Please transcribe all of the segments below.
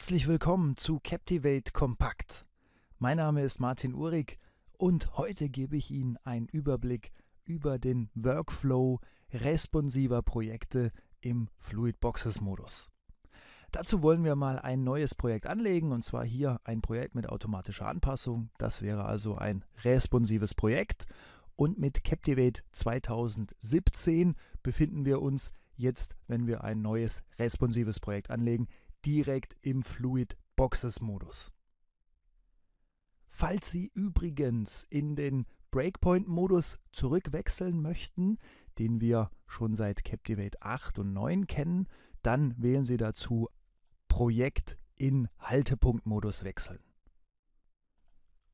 Herzlich willkommen zu Captivate Kompakt. Mein Name ist Martin Uhrig und heute gebe ich Ihnen einen Überblick über den Workflow responsiver Projekte im Fluid Boxes Modus. Dazu wollen wir mal ein neues Projekt anlegen und zwar hier ein Projekt mit automatischer Anpassung. Das wäre also ein responsives Projekt und mit Captivate 2017 befinden wir uns jetzt, wenn wir ein neues responsives Projekt anlegen, direkt im Fluid Boxes Modus. Falls Sie übrigens in den Breakpoint-Modus zurückwechseln möchten, den wir schon seit Captivate 8 und 9 kennen, dann wählen Sie dazu Projekt in Haltepunkt-Modus wechseln.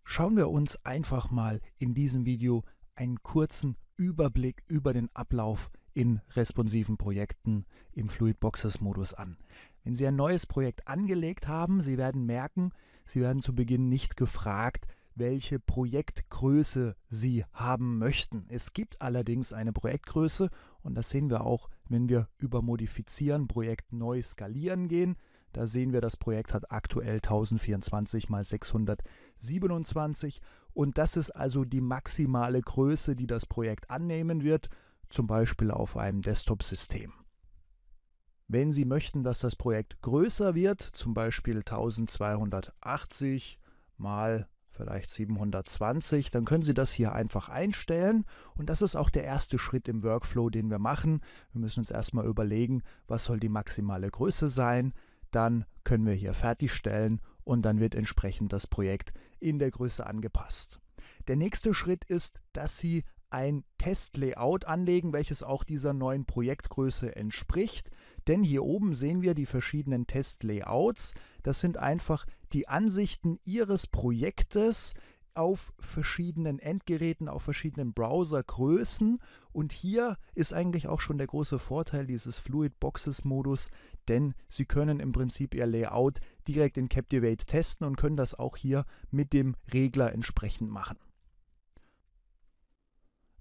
Schauen wir uns einfach mal in diesem Video einen kurzen Überblick über den Ablauf in responsiven Projekten im Fluid Boxes Modus an. Wenn Sie ein neues Projekt angelegt haben, Sie werden merken, Sie werden zu Beginn nicht gefragt, welche Projektgröße Sie haben möchten. Es gibt allerdings eine Projektgröße und das sehen wir auch, wenn wir über Modifizieren, Projekt neu skalieren gehen. Da sehen wir, das Projekt hat aktuell 1024 mal 627 und das ist also die maximale Größe, die das Projekt annehmen wird, zum Beispiel auf einem Desktop-System. Wenn Sie möchten, dass das Projekt größer wird, zum Beispiel 1280 mal vielleicht 720, dann können Sie das hier einfach einstellen und das ist auch der erste Schritt im Workflow, den wir machen. Wir müssen uns erstmal überlegen, was soll die maximale Größe sein, dann können wir hier fertigstellen und dann wird entsprechend das Projekt in der Größe angepasst. Der nächste Schritt ist, dass Sie ein Testlayout anlegen, welches auch dieser neuen Projektgröße entspricht. Denn hier oben sehen wir die verschiedenen Testlayouts. Das sind einfach die Ansichten Ihres Projektes auf verschiedenen Endgeräten, auf verschiedenen Browsergrößen. Und hier ist eigentlich auch schon der große Vorteil dieses Fluid Boxes Modus, denn Sie können im Prinzip Ihr Layout direkt in Captivate testen und können das auch hier mit dem Regler entsprechend machen.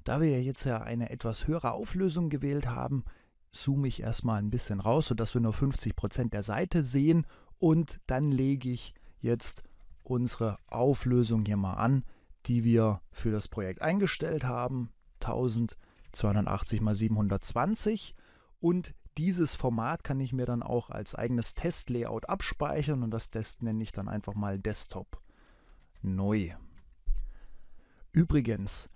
Da wir jetzt ja eine etwas höhere Auflösung gewählt haben, zoome ich erstmal ein bisschen raus, sodass wir nur 50% der Seite sehen und dann lege ich jetzt unsere Auflösung hier mal an, die wir für das Projekt eingestellt haben, 1280 x 720 und dieses Format kann ich mir dann auch als eigenes Testlayout abspeichern und das Test nenne ich dann einfach mal Desktop. Neu. Übrigens,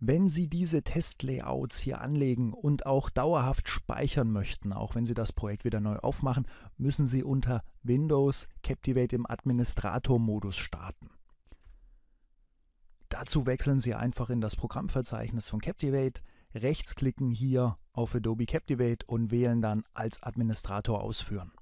wenn Sie diese Testlayouts hier anlegen und auch dauerhaft speichern möchten, auch wenn Sie das Projekt wieder neu aufmachen, müssen Sie unter Windows Captivate im Administrator-Modus starten. Dazu wechseln Sie einfach in das Programmverzeichnis von Captivate, rechtsklicken hier auf Adobe Captivate und wählen dann als Administrator ausführen.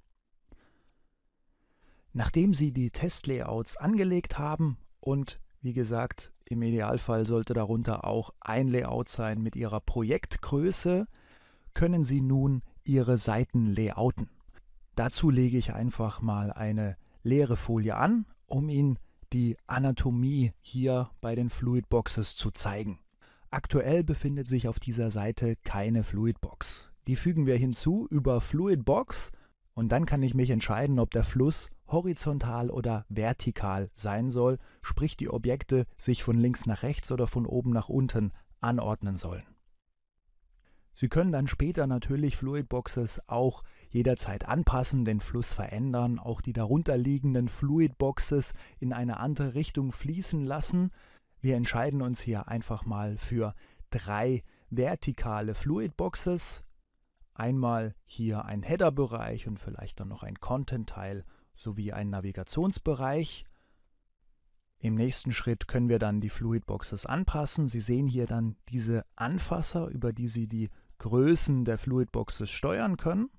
Nachdem Sie die Testlayouts angelegt haben und wie gesagt, im Idealfall sollte darunter auch ein Layout sein mit ihrer Projektgröße. Können Sie nun Ihre Seiten layouten. Dazu lege ich einfach mal eine leere Folie an, um Ihnen die Anatomie hier bei den Fluidboxes zu zeigen. Aktuell befindet sich auf dieser Seite keine Fluidbox. Die fügen wir hinzu über Fluidbox und dann kann ich mich entscheiden, ob der Fluss horizontal oder vertikal sein soll, sprich die Objekte sich von links nach rechts oder von oben nach unten anordnen sollen. Sie können dann später natürlich Fluidboxes auch jederzeit anpassen, den Fluss verändern, auch die darunterliegenden Fluidboxes in eine andere Richtung fließen lassen. Wir entscheiden uns hier einfach mal für drei vertikale Fluidboxes. Einmal hier ein Header-Bereich und vielleicht dann noch ein Content-Teil sowie einen Navigationsbereich. Im nächsten Schritt können wir dann die Fluidboxes anpassen. Sie sehen hier dann diese Anfasser, über die Sie die Größen der Fluidboxes steuern können.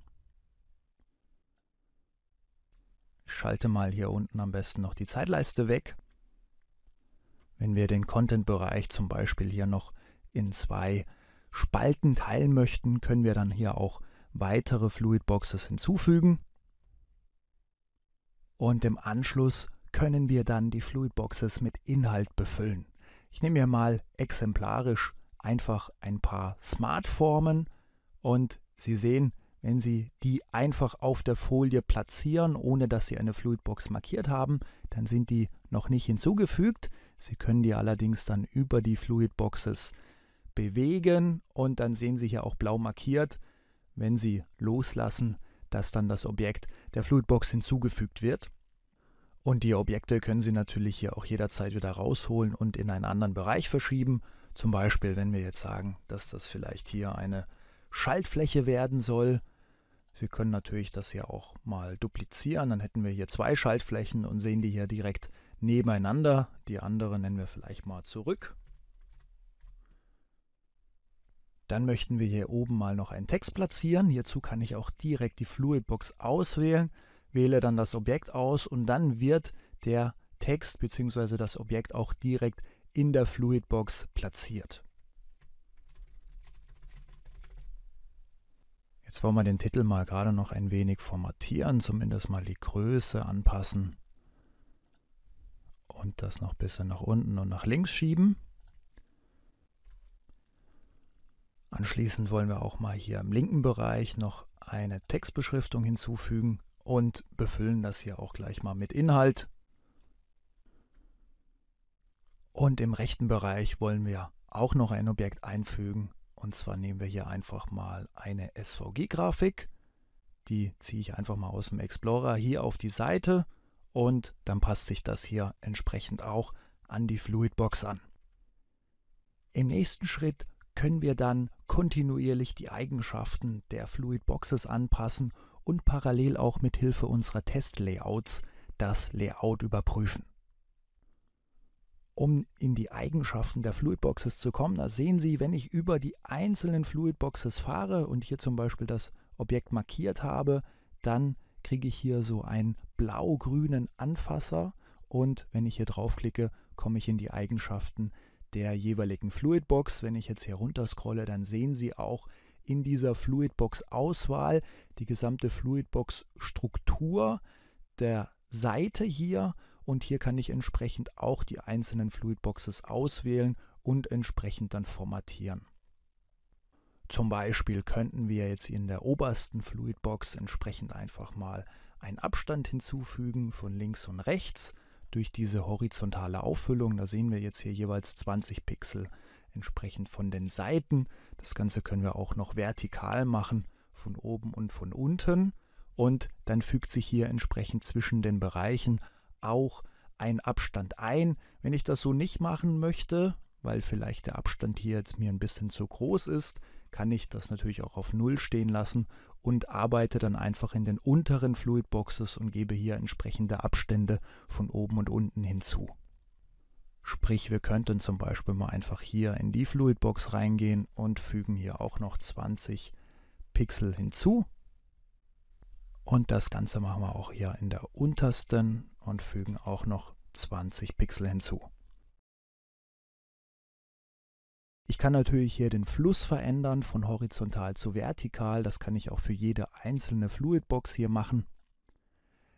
Ich schalte mal hier unten am besten noch die Zeitleiste weg. Wenn wir den Content-Bereich zum Beispiel hier noch in zwei Spalten teilen möchten, können wir dann hier auch weitere Fluidboxes hinzufügen und im Anschluss können wir dann die Fluidboxes mit Inhalt befüllen. Ich nehme mir mal exemplarisch einfach ein paar Smartformen und Sie sehen, wenn Sie die einfach auf der Folie platzieren, ohne dass Sie eine Fluidbox markiert haben, dann sind die noch nicht hinzugefügt. Sie können die allerdings dann über die Fluidboxes bewegen und dann sehen Sie hier auch blau markiert. Wenn Sie loslassen, dass dann das Objekt der Fluidbox hinzugefügt wird. Und die Objekte können Sie natürlich hier auch jederzeit wieder rausholen und in einen anderen Bereich verschieben. Zum Beispiel, wenn wir jetzt sagen, dass das vielleicht hier eine Schaltfläche werden soll. Sie können natürlich das hier auch mal duplizieren. Dann hätten wir hier zwei Schaltflächen und sehen die hier direkt nebeneinander. Die andere nennen wir vielleicht mal zurück. Dann möchten wir hier oben mal noch einen Text platzieren. Hierzu kann ich auch direkt die Fluidbox auswählen, wähle dann das Objekt aus und dann wird der Text bzw. das Objekt auch direkt in der Fluidbox platziert. Jetzt wollen wir den Titel mal gerade noch ein wenig formatieren, zumindest mal die Größe anpassen und das noch ein bisschen nach unten und nach links schieben. Anschließend wollen wir auch mal hier im linken Bereich noch eine Textbeschriftung hinzufügen und befüllen das hier auch gleich mal mit Inhalt. Und im rechten Bereich wollen wir auch noch ein Objekt einfügen. Und zwar nehmen wir hier einfach mal eine SVG-Grafik. Die ziehe ich einfach mal aus dem Explorer hier auf die Seite und dann passt sich das hier entsprechend auch an die Fluidbox an. Im nächsten Schritt können wir dann kontinuierlich die Eigenschaften der Fluid Boxes anpassen und parallel auch mit Hilfe unserer Testlayouts das Layout überprüfen. Um in die Eigenschaften der Fluidboxes zu kommen, da sehen Sie, wenn ich über die einzelnen Fluidboxes fahre und hier zum Beispiel das Objekt markiert habe, dann kriege ich hier so einen blau-grünen Anfasser und wenn ich hier draufklicke, komme ich in die Eigenschaften der jeweiligen Fluidbox. Wenn ich jetzt hier runter scrolle, dann sehen Sie auch in dieser Fluidbox-Auswahl die gesamte Fluidbox-Struktur der Seite hier und hier kann ich entsprechend auch die einzelnen Fluidboxes auswählen und entsprechend dann formatieren. Zum Beispiel könnten wir jetzt in der obersten Fluidbox entsprechend einfach mal einen Abstand hinzufügen von links und rechts durch diese horizontale Auffüllung. Da sehen wir jetzt hier jeweils 20 Pixel entsprechend von den Seiten. Das Ganze können wir auch noch vertikal machen, von oben und von unten. Und dann fügt sich hier entsprechend zwischen den Bereichen auch ein Abstand ein. Wenn ich das so nicht machen möchte, weil vielleicht der Abstand hier jetzt mir ein bisschen zu groß ist, kann ich das natürlich auch auf 0 stehen lassen und arbeite dann einfach in den unteren Fluidboxes und gebe hier entsprechende Abstände von oben und unten hinzu. Sprich, wir könnten zum Beispiel mal einfach hier in die Fluidbox reingehen und fügen hier auch noch 20 Pixel hinzu. Und das Ganze machen wir auch hier in der untersten und fügen auch noch 20 Pixel hinzu. Ich kann natürlich hier den Fluss verändern von horizontal zu vertikal. Das kann ich auch für jede einzelne Fluidbox hier machen.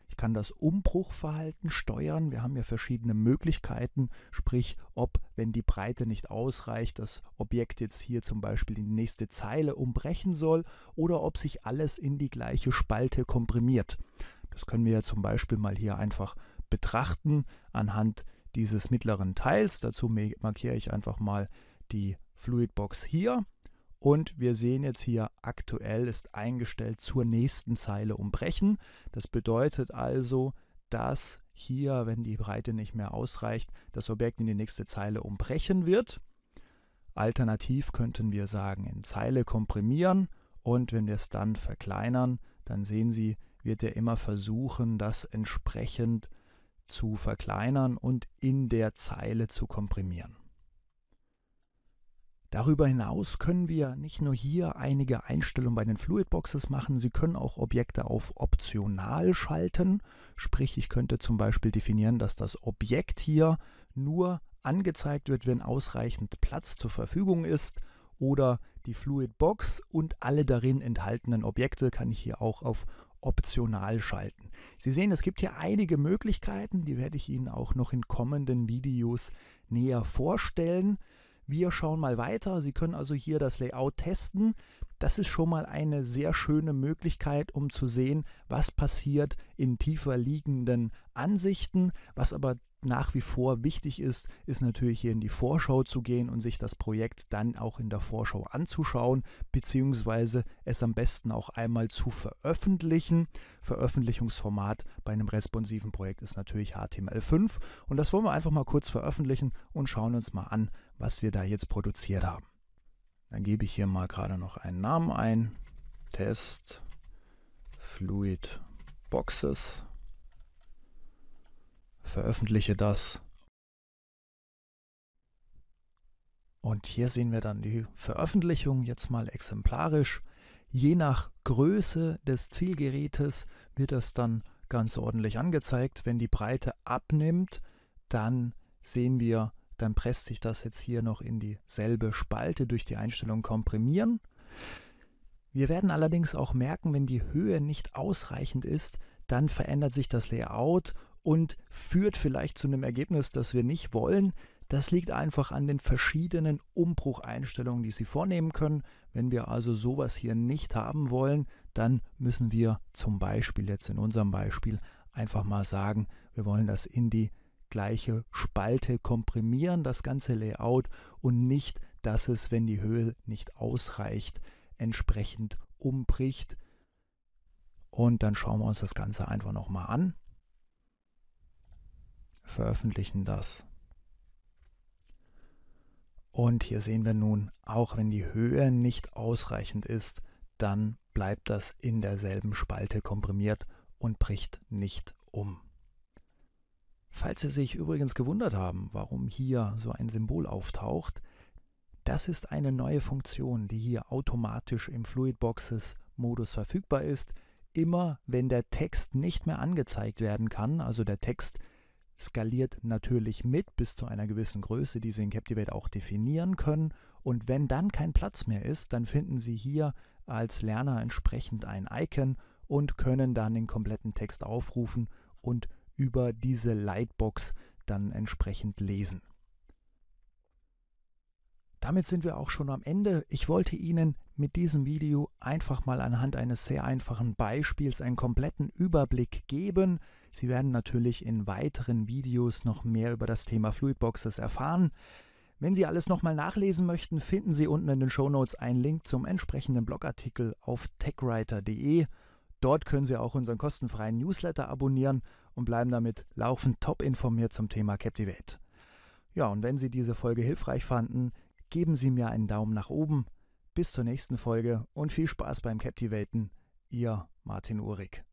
Ich kann das Umbruchverhalten steuern. Wir haben ja verschiedene Möglichkeiten, sprich ob, wenn die Breite nicht ausreicht, das Objekt jetzt hier zum Beispiel in die nächste Zeile umbrechen soll oder ob sich alles in die gleiche Spalte komprimiert. Das können wir ja zum Beispiel mal hier einfach betrachten anhand dieses mittleren Teils. Dazu markiere ich einfach mal die Fluidbox hier und wir sehen jetzt hier, aktuell ist eingestellt zur nächsten Zeile umbrechen. Das bedeutet also, dass hier, wenn die Breite nicht mehr ausreicht, das Objekt in die nächste Zeile umbrechen wird. Alternativ könnten wir sagen, in Zeile komprimieren und wenn wir es dann verkleinern, dann sehen Sie, wird er immer versuchen, das entsprechend zu verkleinern und in der Zeile zu komprimieren. Darüber hinaus können wir nicht nur hier einige Einstellungen bei den Fluidboxes machen, Sie können auch Objekte auf optional schalten. Sprich, ich könnte zum Beispiel definieren, dass das Objekt hier nur angezeigt wird, wenn ausreichend Platz zur Verfügung ist. Oder die Fluidbox und alle darin enthaltenen Objekte kann ich hier auch auf optional schalten. Sie sehen, es gibt hier einige Möglichkeiten, die werde ich Ihnen auch noch in kommenden Videos näher vorstellen. Wir schauen mal weiter. Sie können also hier das Layout testen. Das ist schon mal eine sehr schöne Möglichkeit, um zu sehen, was passiert in tiefer liegenden Ansichten, was aber nach wie vor wichtig ist, ist natürlich hier in die Vorschau zu gehen und sich das Projekt dann auch in der Vorschau anzuschauen, beziehungsweise es am besten auch einmal zu veröffentlichen. Veröffentlichungsformat bei einem responsiven Projekt ist natürlich HTML5 und das wollen wir einfach mal kurz veröffentlichen und schauen uns mal an, was wir da jetzt produziert haben. Dann gebe ich hier mal gerade noch einen Namen ein. Test Fluid Boxes veröffentliche das. Und hier sehen wir dann die Veröffentlichung jetzt mal exemplarisch. Je nach Größe des Zielgerätes wird das dann ganz ordentlich angezeigt. Wenn die Breite abnimmt, dann sehen wir, dann presst sich das jetzt hier noch in dieselbe Spalte durch die Einstellung komprimieren. Wir werden allerdings auch merken, wenn die Höhe nicht ausreichend ist, dann verändert sich das Layout und führt vielleicht zu einem Ergebnis, das wir nicht wollen. Das liegt einfach an den verschiedenen Umbrucheinstellungen, die Sie vornehmen können. Wenn wir also sowas hier nicht haben wollen, dann müssen wir zum Beispiel jetzt in unserem Beispiel einfach mal sagen, wir wollen das in die gleiche Spalte komprimieren, das ganze Layout und nicht, dass es, wenn die Höhe nicht ausreicht, entsprechend umbricht. Und dann schauen wir uns das Ganze einfach nochmal an veröffentlichen das. Und hier sehen wir nun, auch wenn die Höhe nicht ausreichend ist, dann bleibt das in derselben Spalte komprimiert und bricht nicht um. Falls Sie sich übrigens gewundert haben, warum hier so ein Symbol auftaucht, das ist eine neue Funktion, die hier automatisch im Fluidboxes Modus verfügbar ist. Immer wenn der Text nicht mehr angezeigt werden kann, also der Text skaliert natürlich mit bis zu einer gewissen Größe, die Sie in Captivate auch definieren können. Und wenn dann kein Platz mehr ist, dann finden Sie hier als Lerner entsprechend ein Icon und können dann den kompletten Text aufrufen und über diese Lightbox dann entsprechend lesen. Damit sind wir auch schon am Ende. Ich wollte Ihnen mit diesem Video einfach mal anhand eines sehr einfachen Beispiels einen kompletten Überblick geben, Sie werden natürlich in weiteren Videos noch mehr über das Thema Fluidboxes erfahren. Wenn Sie alles nochmal nachlesen möchten, finden Sie unten in den Shownotes einen Link zum entsprechenden Blogartikel auf techwriter.de. Dort können Sie auch unseren kostenfreien Newsletter abonnieren und bleiben damit laufend top informiert zum Thema Captivate. Ja, und wenn Sie diese Folge hilfreich fanden, geben Sie mir einen Daumen nach oben. Bis zur nächsten Folge und viel Spaß beim Captivaten. Ihr Martin Uhrig.